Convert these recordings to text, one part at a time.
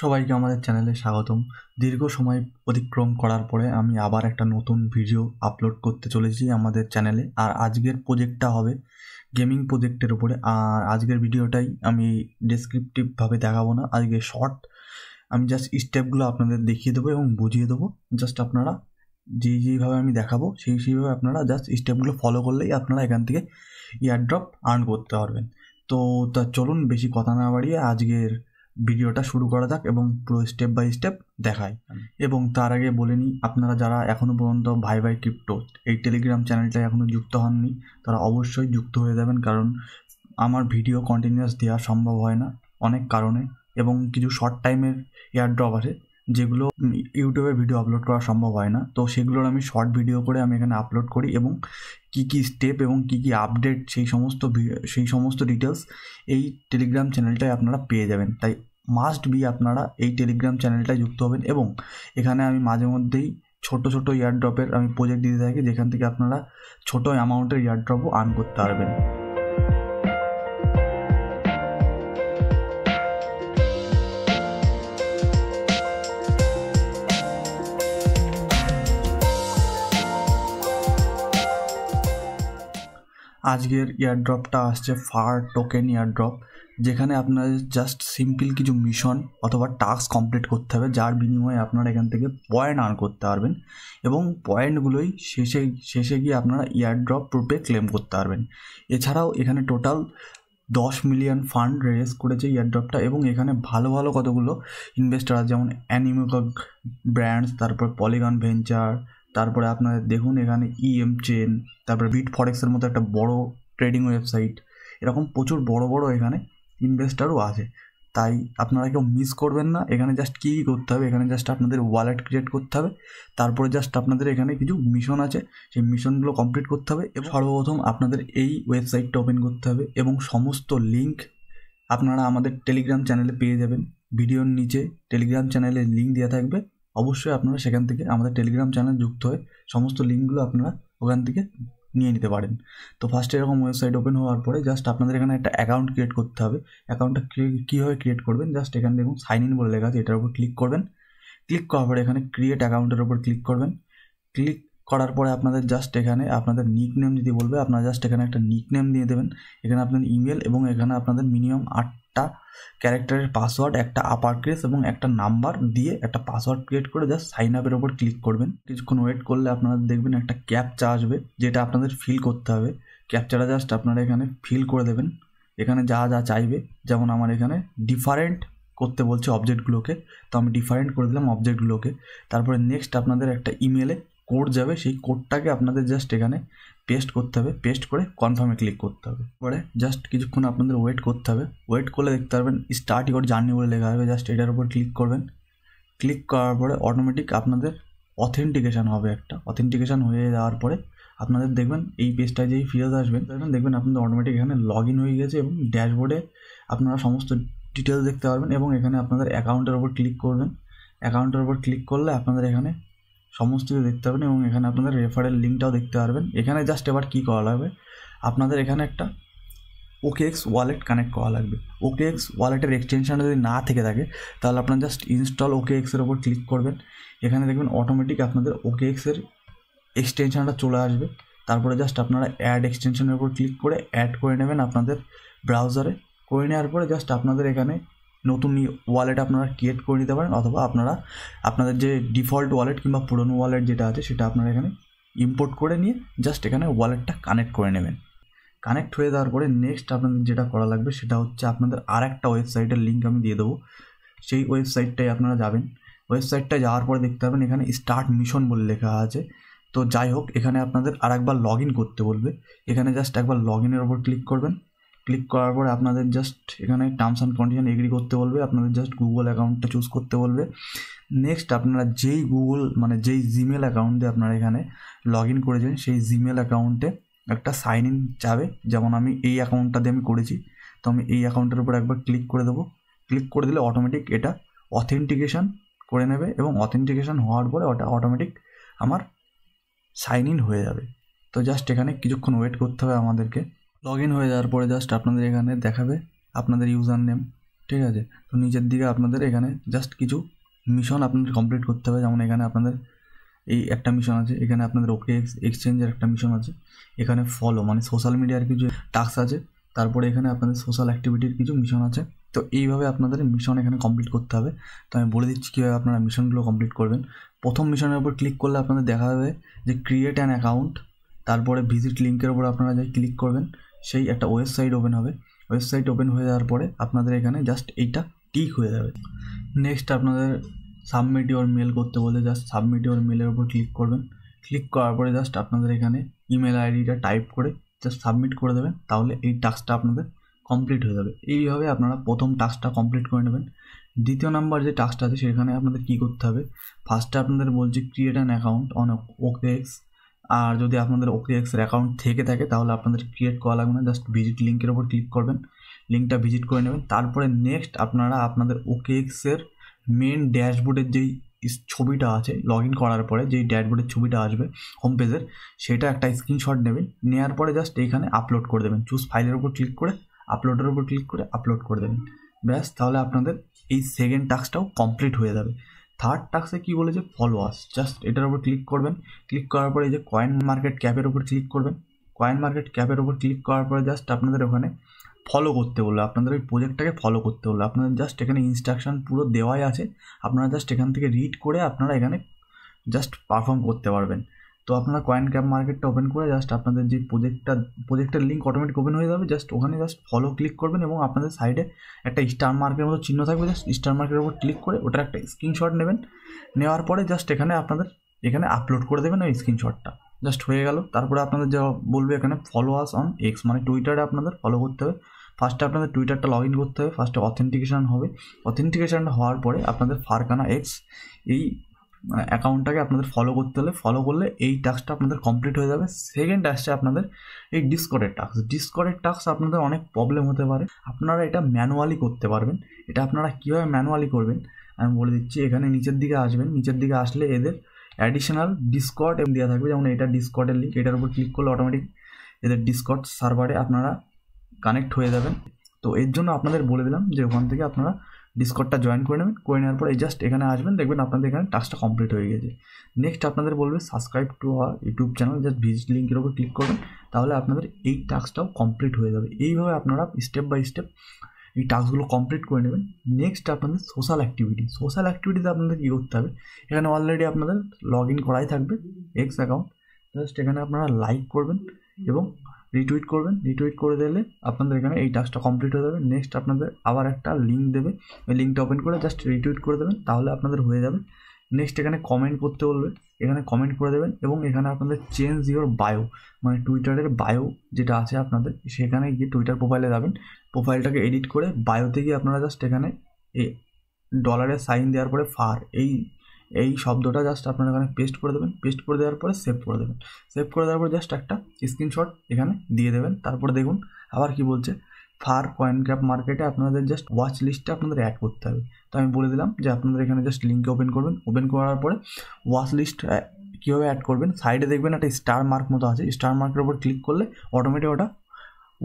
সবাইকে আমাদের চ্যানেলে স্বাগতম দীর্ঘ সময় অতিক্রম করার পরে আমি আবার একটা নতুন ভিডিও আপলোড করতে চলেছি আমাদের চ্যানেলে আর আজকের প্রজেক্টটা হবে গেমিং প্রজেক্টের উপরে আর আজকের ভিডিওটাই আমি ডেসক্রিপটিভভাবে দেখাবো না আজকে শর্ট আমি জাস্ট স্টেপগুলো আপনাদের দেখিয়ে দেবো এবং বুঝিয়ে দেবো জাস্ট আপনারা যে যেভাবে আমি দেখাবো সেই সেইভাবে আপনারা জাস্ট স্টেপগুলো ফলো করলেই আপনারা এখান থেকে ইয়ারড্রপ আর্ন করতে পারবেন তো তা চলুন বেশি কথা না বাড়িয়ে আজকের ভিডিওটা শুরু করা যাক এবং পুরো স্টেপ বাই স্টেপ দেখায় এবং তার আগে বলে নিই আপনারা যারা এখনও পর্যন্ত ভাই ভাই ক্রিপ্টো এই টেলিগ্রাম চ্যানেলটায় এখনও যুক্ত হননি তারা অবশ্যই যুক্ত হয়ে যাবেন কারণ আমার ভিডিও কন্টিনিউয়াস দেওয়া সম্ভব হয় না অনেক কারণে এবং কিছু শর্ট টাইমের এয়ারড্রপ আছে যেগুলো ইউটিউবে ভিডিও আপলোড করা সম্ভব হয় না তো সেগুলোর আমি শর্ট ভিডিও করে আমি এখানে আপলোড করি এবং কি কি স্টেপ এবং কি কি আপডেট সেই সমস্ত সেই সমস্ত ডিটেলস এই টেলিগ্রাম চ্যানেলটায় আপনারা পেয়ে যাবেন তাই মাস্ট বি আপনারা এই টেলিগ্রাম চ্যানেলটায় যুক্ত হবেন এবং এখানে আমি মাঝে মধ্যেই ছোট ছোট ইয়ারড্রপের আমি প্রজেক্ট দিতে থাকি যেখান থেকে আপনারা ছোট অ্যামাউন্টের ইয়ারড্রপও আর্ন করতে পারবেন আজকের ইয়ারড্রপটা আসছে ফার টোকেন ইয়ারড্রপ যেখানে আপনার জাস্ট সিম্পল কিছু মিশন অথবা টাস্ক কমপ্লিট করতে হবে যার বিনিময়ে আপনারা এখান থেকে পয়েন্ট আর্ন করতে পারবেন এবং পয়েন্টগুলোই শেষে শেষে গিয়ে আপনারা ইয়ারড্রপ রূপে ক্লেম করতে পারবেন এছাড়াও এখানে টোটাল দশ মিলিয়ন ফান্ড রেজ করেছে ইয়ারড্রপটা এবং এখানে ভালো ভালো কতগুলো ইনভেস্টার যেমন অ্যানিমোকা ব্র্যান্ডস তারপর পলিগন ভেঞ্চার তারপরে আপনাদের দেখুন এখানে ইএম e চেন তারপরে বিট ফরেক্সের মতো একটা বড় ট্রেডিং ওয়েবসাইট এরকম প্রচুর বড় বড় এখানে ইনভেস্টারও আছে তাই আপনারা কেউ মিস করবেন না এখানে জাস্ট কী কী করতে হবে এখানে জাস্ট আপনাদের ওয়ালেট ক্রিয়েট করতে হবে তারপরে জাস্ট আপনাদের এখানে কিছু মিশন আছে সেই মিশনগুলো কমপ্লিট করতে হবে এবং সর্বপ্রথম আপনাদের এই ওয়েবসাইটটা ওপেন করতে হবে এবং সমস্ত লিঙ্ক আপনারা আমাদের টেলিগ্রাম চ্যানেলে পেয়ে যাবেন ভিডিওর নিচে টেলিগ্রাম চ্যানেলের লিঙ্ক দেওয়া থাকবে অবশ্যই আপনারা সেখান থেকে আমাদের টেলিগ্রাম চ্যানেল যুক্ত হয়ে সমস্ত লিঙ্কগুলো আপনারা ওখান থেকে নিয়ে নিতে পারেন তো ফার্স্টে এরকম ওয়েবসাইট ওপেন হওয়ার পরে জাস্ট আপনাদের এখানে একটা অ্যাকাউন্ট ক্রিয়েট করতে হবে অ্যাকাউন্টটা কীভাবে ক্রিয়েট করবেন জাস্ট এখানে দেখুন সাইন ইন বলে লেখা আছে এটার উপর ক্লিক করবেন ক্লিক করার পরে এখানে ক্রিয়েট অ্যাকাউন্টের উপর ক্লিক করবেন ক্লিক করার পরে আপনাদের জাস্ট এখানে আপনাদের নিক নেম যদি বলবে আপনারা জাস্ট এখানে একটা নিক নেম দিয়ে দেবেন এখানে আপনার ইমেল এবং এখানে আপনাদের মিনিমাম আট একটা ক্যারেক্টারের পাসওয়ার্ড একটা আপার কেস এবং একটা নাম্বার দিয়ে একটা পাসওয়ার্ড ক্রিয়েট করে জাস্ট সাইন আপের ওপর ক্লিক করবেন কিছুক্ষণ ওয়েট করলে আপনারা দেখবেন একটা ক্যাপচা আসবে যেটা আপনাদের ফিল করতে হবে ক্যাপচাটা জাস্ট আপনারা এখানে ফিল করে দেবেন এখানে যা যা চাইবে যেমন আমার এখানে ডিফারেন্ট করতে বলছে অবজেক্টগুলোকে তো আমি ডিফারেন্ট করে দিলাম অবজেক্টগুলোকে তারপরে নেক্সট আপনাদের একটা ইমেলে কোড যাবে সেই কোডটাকে আপনাদের জাস্ট এখানে পেস্ট করতে হবে পেস্ট করে কনফার্মে ক্লিক করতে হবে পরে জাস্ট কিছুক্ষণ আপনাদের ওয়েট করতে হবে ওয়েট করলে দেখতে পারবেন স্টার্ট ইউর জার্নি বলে লেখা হবে জাস্ট এটার উপর ক্লিক করবেন ক্লিক করার পরে অটোমেটিক আপনাদের অথেন্টিকেশান হবে একটা অথেন্টিকেশান হয়ে যাওয়ার পরে আপনাদের দেখবেন এই পেজটা যেই ফিরত আসবেন দেখবেন দেখবেন আপনাদের অটোমেটিক এখানে লগ ইন হয়ে গেছে এবং ড্যাশবোর্ডে আপনারা সমস্ত ডিটেলস দেখতে পারবেন এবং এখানে আপনাদের অ্যাকাউন্টের ওপর ক্লিক করবেন অ্যাকাউন্টের ওপর ক্লিক করলে আপনাদের এখানে সমস্ত কিছু দেখতে পাবেন এবং এখানে আপনাদের রেফারেল লিঙ্কটাও দেখতে পারবেন এখানে জাস্ট এবার কী করা লাগবে আপনাদের এখানে একটা ওকেএক্স ওয়ালেট কানেক্ট করা লাগবে ওকেএক্স ওয়ালেটের এক্সটেনশান যদি না থেকে থাকে তাহলে আপনার জাস্ট ইনস্টল ওকেএক্সের ওপর ক্লিক করবেন এখানে দেখবেন অটোমেটিক আপনাদের ওকেএক্সের এক্সটেনশানটা চলে আসবে তারপরে জাস্ট আপনারা অ্যাড এক্সটেনশনের উপর ক্লিক করে অ্যাড করে নেবেন আপনাদের ব্রাউজারে করে নেওয়ার পরে জাস্ট আপনাদের এখানে নতুন ওয়ালেট আপনারা ক্রিয়েট করে নিতে পারেন অথবা আপনারা আপনাদের যে ডিফল্ট ওয়ালেট কিংবা পুরনো ওয়ালেট যেটা আছে সেটা আপনারা এখানে ইম্পোর্ট করে নিয়ে জাস্ট এখানে ওয়ালেটটা কানেক্ট করে নেবেন কানেক্ট হয়ে যাওয়ার পরে নেক্সট আপনাদের যেটা করা লাগবে সেটা হচ্ছে আপনাদের আর একটা ওয়েবসাইটের লিঙ্ক আমি দিয়ে দেবো সেই ওয়েবসাইটটাই আপনারা যাবেন ওয়েবসাইটটা যাওয়ার পরে দেখতে পাবেন এখানে স্টার্ট মিশন বলে লেখা আছে তো যাই হোক এখানে আপনাদের আর একবার লগ করতে বলবে এখানে জাস্ট একবার লগ ইনের ওপর ক্লিক করবেন ক্লিক করার পরে আপনাদের জাস্ট এখানে টার্মস অ্যান্ড কন্ডিশন এগ্রি করতে বলবে আপনাদের জাস্ট গুগল অ্যাকাউন্টটা চুজ করতে বলবে নেক্সট আপনারা যেই গুগল মানে যেই জিমেল অ্যাকাউন্টে আপনারা এখানে লগ ইন করেছেন সেই জিমেল অ্যাকাউন্টে একটা সাইন ইন যাবে যেমন আমি এই অ্যাকাউন্টটা দিয়ে আমি করেছি তো আমি এই অ্যাকাউন্টের উপর একবার ক্লিক করে দেবো ক্লিক করে দিলে অটোমেটিক এটা অথেন্টিকেশান করে নেবে এবং অথেন্টিকেশান হওয়ার পরে ওটা অটোমেটিক আমার সাইন ইন হয়ে যাবে তো জাস্ট এখানে কিছুক্ষণ ওয়েট করতে হবে আমাদেরকে লগ ইন হয়ে যাওয়ার পরে জাস্ট আপনাদের এখানে দেখাবে আপনাদের ইউজার নেম ঠিক আছে তো নিচের দিকে আপনাদের এখানে জাস্ট কিছু মিশন আপনাদের কমপ্লিট করতে হবে যেমন এখানে আপনাদের এই একটা মিশন আছে এখানে আপনাদের ওকে এক্সচেঞ্জের একটা মিশন আছে এখানে ফলো মানে সোশ্যাল মিডিয়ার কিছু টাস্ক আছে তারপরে এখানে আপনাদের সোশ্যাল অ্যাক্টিভিটির কিছু মিশন আছে তো এইভাবে আপনাদের মিশন এখানে কমপ্লিট করতে হবে তো আমি বলে দিচ্ছি কীভাবে আপনারা মিশনগুলো কমপ্লিট করবেন প্রথম মিশনের উপর ক্লিক করলে আপনাদের দেখা যাবে যে ক্রিয়েট অ্যান অ্যাকাউন্ট তারপরে ভিজিট লিঙ্কের উপর আপনারা যাই ক্লিক করবেন সেই একটা ওয়েবসাইট ওপেন হবে ওয়েবসাইট ওপেন হয়ে যাওয়ার পরে আপনাদের এখানে জাস্ট এইটা টিক হয়ে যাবে নেক্সট আপনাদের সাবমিট ইওর মেল করতে বলে জাস্ট সাবমিট ইওর মেলের উপর ক্লিক করবেন ক্লিক করার পরে জাস্ট আপনাদের এখানে ইমেল আইডিটা টাইপ করে জাস্ট সাবমিট করে দেবেন তাহলে এই টাস্কটা আপনাদের কমপ্লিট হয়ে যাবে এইভাবে আপনারা প্রথম টাস্কটা কমপ্লিট করে নেবেন দ্বিতীয় নাম্বার যে টাস্কটা আছে সেখানে আপনাদের কী করতে হবে ফার্স্টে আপনাদের বলছে create an account on OKX আর যদি আপনাদের ওকেএক্সের অ্যাকাউন্ট থেকে থাকে তাহলে আপনাদের ক্রিয়েট করা লাগবে না জাস্ট ভিজিট লিঙ্কের ওপর ক্লিক করবেন লিঙ্কটা ভিজিট করে নেবেন তারপরে নেক্সট আপনারা আপনাদের ওকেএক্সের মেন ড্যাশবোর্ডের যেই ছবিটা আছে লগ ইন করার পরে যেই ড্যাশবোর্ডের ছবিটা আসবে হোম পেজের সেটা একটা স্ক্রিনশট নেবেন নেওয়ার পরে জাস্ট এখানে আপলোড করে দেবেন চুজ ফাইলের ওপর ক্লিক করে আপলোডের ওপর ক্লিক করে আপলোড করে দেবেন ব্যাস তাহলে আপনাদের এই সেকেন্ড টাস্কটাও কমপ্লিট হয়ে যাবে থার্ড টাক্সে কি বলেছে ফলোয়ার্স জাস্ট এটার উপর ক্লিক করবেন ক্লিক করার পরে এই যে কয়েন মার্কেট ক্যাপের উপর ক্লিক করবেন কয়েন মার্কেট ক্যাপের উপর ক্লিক করার পরে জাস্ট আপনাদের ওখানে ফলো করতে বললো আপনাদের ওই প্রোজেক্টটাকে ফলো করতে বললো আপনাদের জাস্ট এখানে ইনস্ট্রাকশন পুরো দেওয়াই আছে আপনারা জাস্ট এখান থেকে রিড করে আপনারা এখানে জাস্ট পারফর্ম করতে পারবেন তো আপনারা কয়েন ক্যাপ মার্কেটটা ওপেন করে জাস্ট আপনাদের যে প্রজেক্টটা প্রোজেক্টের লিঙ্ক অটোমেটিক ওপেন হয়ে যাবে জাস্ট ওখানে জাস্ট ফলো ক্লিক করবেন এবং আপনাদের সাইডে একটা স্টার মার্কের মতো চিহ্ন থাকবে জাস্ট স্টার মার্কের উপর ক্লিক করে ওটার একটা স্ক্রিনশট নেবেন নেওয়ার পরে জাস্ট এখানে আপনাদের এখানে আপলোড করে দেবেন ওই স্ক্রিনশটটা জাস্ট হয়ে গেল তারপরে আপনাদের যা বলবে এখানে ফলোয়ার্স অন এক্স মানে টুইটারে আপনাদের ফলো করতে হবে ফার্স্টে আপনাদের টুইটারটা লগ ইন করতে হবে ফার্স্টে অথেন্টিকেশান হবে অথেন্টিকেশানটা হওয়ার পরে আপনাদের ফারকানা এক্স এই অ্যাকাউন্টটাকে মানে আপনাদের ফলো করতে হলে ফলো করলে এই টাস্কটা আপনাদের কমপ্লিট হয়ে যাবে সেকেন্ড আসছে আপনাদের এই ডিসকর্ডের টাস্ক ডিসকর্ডের টাস্ক আপনাদের অনেক প্রবলেম হতে পারে আপনারা এটা ম্যানুয়ালি করতে পারবেন এটা আপনারা কীভাবে ম্যানুয়ালি করবেন আমি বলে দিচ্ছি এখানে নিচের দিকে আসবেন নিচের দিকে আসলে এদের অ্যাডিশনাল ডিসকর্ড দেওয়া থাকবে যেমন এটা ডিসকর্ডের লিঙ্ক এটার উপর ক্লিক করলে অটোমেটিক এদের ডিসকর্ড সার্ভারে আপনারা কানেক্ট হয়ে যাবেন তো এর জন্য আপনাদের বলে দিলাম যে ওখান থেকে আপনারা ডিসকটটা জয়েন করে নেবেন করে নেওয়ার পর এই জাস্ট এখানে আসবেন দেখবেন আপনাদের এখানে টাস্কটা কমপ্লিট হয়ে গেছে নেক্সট আপনাদের বলবে subscribe to our YouTube channel just visit লিঙ্কের উপর ক্লিক করবেন তাহলে আপনাদের এই টাস্কটাও কমপ্লিট হয়ে যাবে এইভাবে আপনারা স্টেপ বাই স্টেপ এই টাস্কগুলো কমপ্লিট করে নেবেন নেক্সট আপনাদের সোশ্যাল অ্যাক্টিভিটি সোশ্যাল অ্যাক্টিভিটিতে আপনাদের কী করতে হবে এখানে অলরেডি আপনাদের লগ ইন করাই থাকবে এক্স অ্যাকাউন্ট জাস্ট এখানে আপনারা লাইক করবেন এবং রিটুইট করবেন রিটুইট করে দিলে আপনাদের এখানে এই টাস্কটা কমপ্লিট হয়ে যাবে নেক্সট আপনাদের আবার একটা লিঙ্ক দেবে ওই লিঙ্কটা ওপেন করে জাস্ট রিটুইট করে দেবেন তাহলে আপনাদের হয়ে যাবে নেক্সট এখানে কমেন্ট করতে বলবে এখানে কমেন্ট করে দেবেন এবং এখানে আপনাদের চেঞ্জ ইওর বায়ো মানে টুইটারের বায়ো যেটা আছে আপনাদের সেখানে গিয়ে টুইটার প্রোফাইলে যাবেন প্রোফাইলটাকে এডিট করে বায়োতে গিয়ে আপনারা জাস্ট এখানে এই ডলারের সাইন দেওয়ার পরে ফার এই এই শব্দটা জাস্ট আপনারা এখানে পেস্ট করে দেবেন পেস্ট করে দেওয়ার পরে সেভ করে দেবেন সেভ করে দেওয়ার পরে জাস্ট একটা স্ক্রিনশট এখানে দিয়ে দেবেন তারপরে দেখুন আবার কি বলছে ফার কয়েন ক্যাপ মার্কেটে আপনাদের জাস্ট ওয়াচ লিস্টটা আপনাদের অ্যাড করতে হবে তো আমি বলে দিলাম যে আপনাদের এখানে জাস্ট লিঙ্কে ওপেন করবেন ওপেন করার পরে ওয়াচ লিস্ট কীভাবে অ্যাড করবেন সাইডে দেখবেন একটা স্টার মার্ক মতো আছে স্টার মার্কের ওপর ক্লিক করলে অটোমেটিক ওটা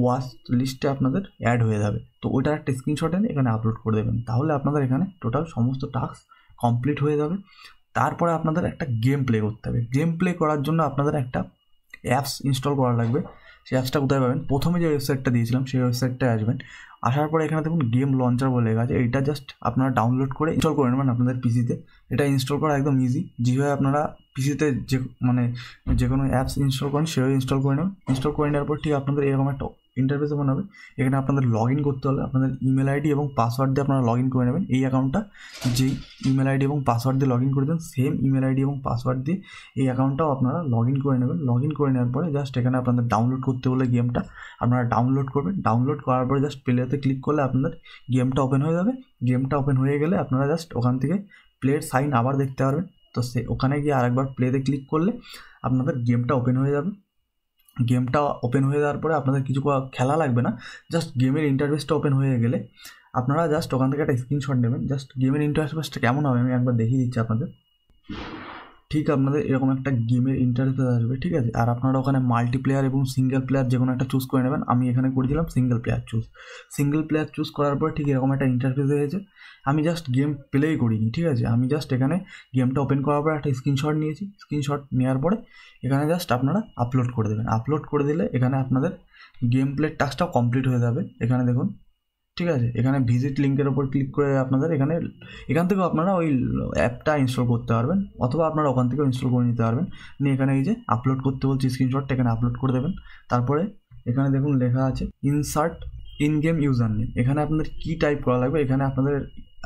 ওয়াচ লিস্টে আপনাদের অ্যাড হয়ে যাবে তো ওইটার একটা স্ক্রিনশট এনে এখানে আপলোড করে দেবেন তাহলে আপনাদের এখানে টোটাল সমস্ত টাস্ক কমপ্লিট হয়ে যাবে তারপরে আপনাদের একটা গেম প্লে করতে হবে গেম প্লে করার জন্য আপনাদের একটা অ্যাপস ইনস্টল করা লাগবে সেই অ্যাপসটা কোথায় পাবেন প্রথমে যে ওয়েবসাইটটা দিয়েছিলাম সেই ওয়েবসাইটটায় আসবেন আসার পরে এখানে দেখুন গেম লঞ্চার বলে গেছে এইটা এটা জাস্ট আপনারা ডাউনলোড করে ইনস্টল করে নেবেন আপনাদের পিসিতে এটা ইনস্টল করা একদম ইজি যেভাবে আপনারা পিসিতে যে মানে যে কোনো অ্যাপস ইনস্টল করেন সেভাবে ইনস্টল করে নেবেন ইনস্টল করে নেওয়ার পর ঠিক আপনাদের এরকম একটা ইন্টারফেসে বানাবে এখানে আপনাদের লগ ইন করতে হলে আপনাদের ইমেল আইডি এবং পাসওয়ার্ড দিয়ে আপনারা লগ ইন করে নেবেন এই অ্যাকাউন্টটা যেই ইমেল আইডি এবং পাসওয়ার্ড দিয়ে লগ ইন করে দেন সেম ইমেল আইডি এবং পাসওয়ার্ড দিয়ে এই অ্যাকাউন্টটাও আপনারা লগ ইন করে নেবেন লগ ইন করে নেওয়ার পরে জাস্ট এখানে আপনাদের ডাউনলোড করতে হলে গেমটা আপনারা ডাউনলোড করবেন ডাউনলোড করার পরে জাস্ট প্লেতে ক্লিক করলে আপনাদের গেমটা ওপেন হয়ে যাবে গেমটা ওপেন হয়ে গেলে আপনারা জাস্ট ওখান থেকে প্লের সাইন আবার দেখতে পারবেন তো সে ওখানে গিয়ে আরেকবার প্লেতে ক্লিক করলে আপনাদের গেমটা ওপেন হয়ে যাবে গেমটা ওপেন হয়ে যাওয়ার পরে আপনাদের কিছু খেলা লাগবে না জাস্ট গেমের ইন্টারফেসটা ওপেন হয়ে গেলে আপনারা জাস্ট ওখান থেকে একটা স্ক্রিনশট নেবেন জাস্ট গেমের ইন্টারফেসটা কেমন হবে আমি একবার দেখিয়ে দিচ্ছি আপনাদের ঠিক আপনাদের এরকম একটা গেমের ইন্টারফেস আসবে ঠিক আছে আর আপনারা ওখানে মাল্টিপ্লেয়ার এবং সিঙ্গেল প্লেয়ার যে কোনো একটা চুজ করে নেবেন আমি এখানে করেছিলাম single player choose single player choose করার পর ঠিক এরকম একটা ইন্টারফেস হয়েছে আমি জাস্ট গেম প্লেই করিনি ঠিক আছে আমি জাস্ট এখানে গেমটা ওপেন করার পর একটা স্ক্রিনশট নিয়েছি স্ক্রিনশট নেওয়ার পরে এখানে জাস্ট আপনারা আপলোড করে দেবেন আপলোড করে দিলে এখানে আপনাদের গেম প্লের টাস্কটাও কমপ্লিট হয়ে যাবে এখানে দেখুন ঠিক আছে এখানে ভিজিট লিঙ্কের ওপর ক্লিক করে আপনাদের এখানে এখান থেকেও আপনারা ওই অ্যাপটা ইনস্টল করতে পারবেন অথবা আপনারা ওখান থেকেও ইনস্টল করে নিতে পারবেন নিয়ে এখানে এই যে আপলোড করতে বলছি স্ক্রিনশটটা এখানে আপলোড করে দেবেন তারপরে এখানে দেখুন লেখা আছে insert in game user name এখানে আপনাদের কী টাইপ করা লাগবে এখানে আপনাদের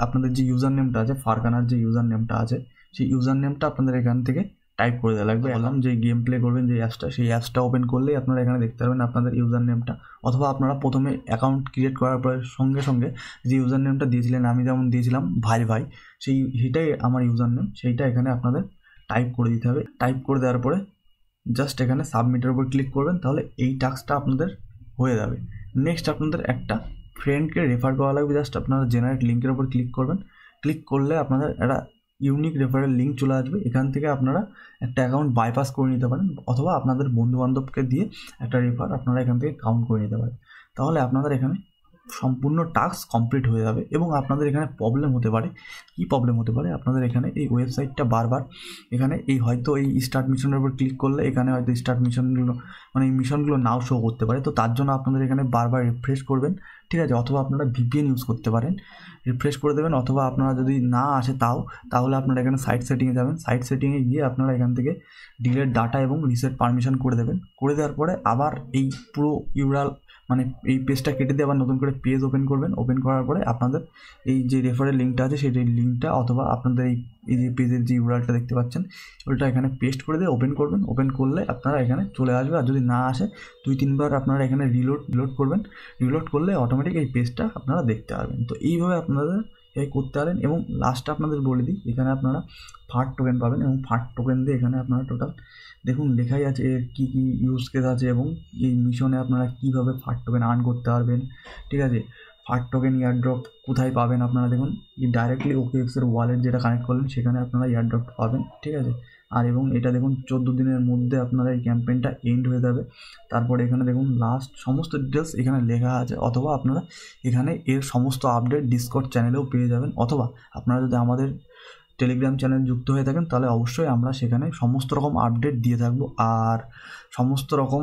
আপনাদের যে ইউজার নেমটা আছে ফারকানার যে ইউজার নেমটা আছে সেই ইউজার নেমটা আপনাদের এখান থেকে টাইপ করে দেওয়া লাগবে হ্যাঁ। বললাম যে গেম প্লে করবেন যে অ্যাপসটা সেই অ্যাপসটা ওপেন করলেই আপনারা এখানে দেখতে পারবেন আপনাদের ইউজার নেমটা অথবা আপনারা প্রথমে অ্যাকাউন্ট ক্রিয়েট করার পরে সঙ্গে সঙ্গে যে ইউজার নেমটা দিয়েছিলেন আমি যেমন দিয়েছিলাম ভাই ভাই সেই সেটাই আমার ইউজার নেম সেইটা এখানে আপনাদের টাইপ করে দিতে হবে টাইপ করে দেওয়ার পরে জাস্ট এখানে সাবমিটের উপর ক্লিক করবেন তাহলে এই টাস্কটা আপনাদের হয়ে যাবে নেক্সট আপনাদের একটা ফ্রেন্ডকে রেফার করা লাগবে জাস্ট আপনারা জেনারেট লিঙ্কের উপর ক্লিক করবেন ক্লিক করলে আপনাদের একটা ইউনিক রেফারেল লিঙ্ক চলে আসবে এখান থেকে আপনারা একটা অ্যাকাউন্ট বাইপাস করে নিতে পারেন অথবা আপনাদের বন্ধুবান্ধবকে দিয়ে একটা রেফার আপনারা এখান থেকে কাউন্ট করে নিতে পারেন তাহলে আপনাদের এখানে সম্পূর্ণ টাস্ক কমপ্লিট হয়ে যাবে এবং আপনাদের এখানে প্রবলেম হতে পারে কি প্রবলেম হতে পারে আপনাদের এখানে এই ওয়েবসাইটটা বারবার এখানে এই হয়তো এই স্টার্ট মিশনের উপর ক্লিক করলে এখানে হয়তো স্টার্ট মিশনগুলো মানে এই মিশনগুলো নাও শো করতে পারে তো তার জন্য আপনাদের এখানে বারবার রিফ্রেশ করবেন ঠিক আছে অথবা আপনারা ভিপিএন ইউজ করতে পারেন রিফ্রেশ করে দেবেন অথবা আপনারা যদি না আসে তাও তাহলে আপনারা এখানে সাইট সেটিংয়ে যাবেন সাইট সেটিংয়ে গিয়ে আপনারা এখান থেকে ডিলেট ডাটা এবং রিসেট পারমিশন করে দেবেন করে দেওয়ার পরে আবার এই পুরো ইউরাল মানে এই পেজটা কেটে দিয়ে আবার নতুন করে পেজ ওপেন করবেন ওপেন করার পরে আপনাদের এই যে রেফারের লিঙ্কটা আছে সেই লিঙ্কটা অথবা আপনাদের এই এই যে পেজের যে ইউরালটা দেখতে পাচ্ছেন ওটা এখানে পেস্ট করে দিয়ে ওপেন করবেন ওপেন করলে আপনারা এখানে চলে আসবে আর যদি না আসে দুই তিনবার আপনারা এখানে রিলোড রিলোড করবেন রিলোড করলে অটোমেটিক এই পেজটা আপনারা দেখতে পারবেন তো এইভাবে আপনাদের এভাবে করতে পারেন এবং লাস্টে আপনাদের বলে দিই এখানে আপনারা ফার্ট টোকেন পাবেন এবং ফার্ট টোকেন দিয়ে এখানে আপনারা টোটাল দেখুন লেখাই আছে এর কী কী ইউজ কেস আছে এবং এই মিশনে আপনারা কীভাবে ফার্ট টোকেন আর্ন করতে পারবেন ঠিক আছে ফার্ট টোকেন ইয়ারড্রপ কোথায় পাবেন আপনারা দেখুন ডাইরেক্টলি ওকে এক্সের ওয়ালেট যেটা কানেক্ট করলেন সেখানে আপনারা ইয়ারড্রপ পাবেন ঠিক আছে আর এবং এটা দেখুন চোদ্দো দিনের মধ্যে আপনারা এই ক্যাম্পেইনটা এন্ড হয়ে যাবে তারপরে এখানে দেখুন লাস্ট সমস্ত ডিটেলস এখানে লেখা আছে অথবা আপনারা এখানে এর সমস্ত আপডেট ডিসকট চ্যানেলেও পেয়ে যাবেন অথবা আপনারা যদি আমাদের টেলিগ্রাম চ্যানেল যুক্ত হয়ে থাকেন তাহলে অবশ্যই আমরা সেখানে সমস্ত রকম আপডেট দিয়ে থাকবো আর সমস্ত রকম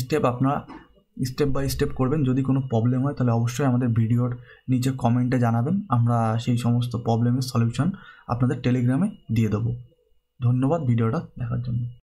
স্টেপ আপনারা স্টেপ বাই স্টেপ করবেন যদি কোনো প্রবলেম হয় তাহলে অবশ্যই আমাদের ভিডিওর নিচে কমেন্টে জানাবেন আমরা সেই সমস্ত প্রবলেমের সলিউশন আপনাদের টেলিগ্রামে দিয়ে দেবো ধন্যবাদ ভিডিওটা দেখার জন্য